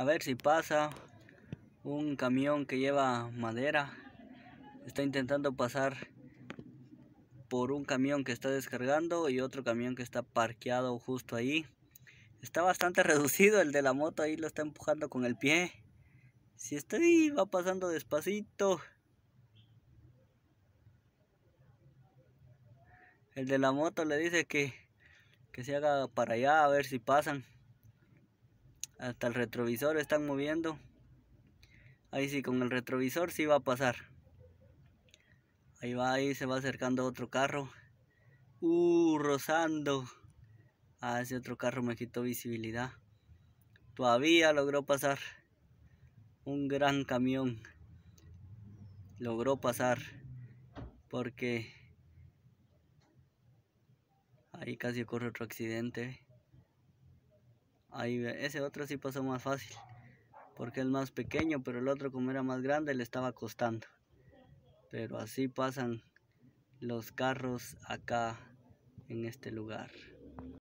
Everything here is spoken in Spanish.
a ver si pasa un camión que lleva madera. Está intentando pasar por un camión que está descargando y otro camión que está parqueado justo ahí. Está bastante reducido el de la moto, ahí lo está empujando con el pie. Si está va pasando despacito. El de la moto le dice que, que se haga para allá a ver si pasan. Hasta el retrovisor están moviendo. Ahí sí, con el retrovisor sí va a pasar. Ahí va, ahí se va acercando otro carro. Uh, rozando. Ah, ese otro carro me quitó visibilidad. Todavía logró pasar. Un gran camión. Logró pasar. Porque... Ahí casi ocurre otro accidente. Ahí, ese otro sí pasó más fácil, porque el más pequeño, pero el otro como era más grande le estaba costando. Pero así pasan los carros acá en este lugar.